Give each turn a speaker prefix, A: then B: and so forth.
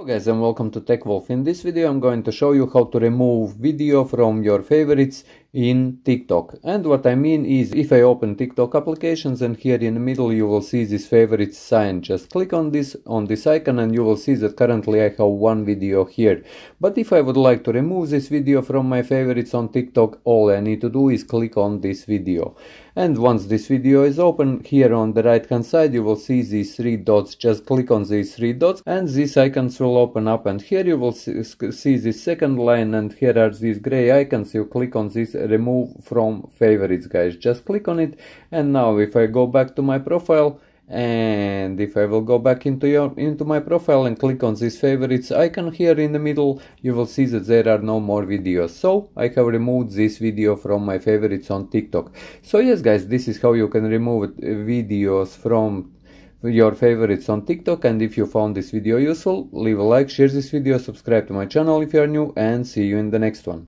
A: Hello guys and welcome to TechWolf. In this video I'm going to show you how to remove video from your favorites in TikTok. And what I mean is if I open TikTok applications and here in the middle you will see this favorites sign. Just click on this on this icon and you will see that currently I have one video here. But if I would like to remove this video from my favorites on TikTok all I need to do is click on this video. And once this video is open here on the right hand side you will see these three dots. Just click on these three dots and these icons will open up and here you will see, see this second line and here are these gray icons. You click on this remove from favorites guys just click on it and now if I go back to my profile and if I will go back into your into my profile and click on this favorites icon here in the middle you will see that there are no more videos so I have removed this video from my favorites on TikTok so yes guys this is how you can remove videos from your favorites on TikTok and if you found this video useful leave a like share this video subscribe to my channel if you are new and see you in the next one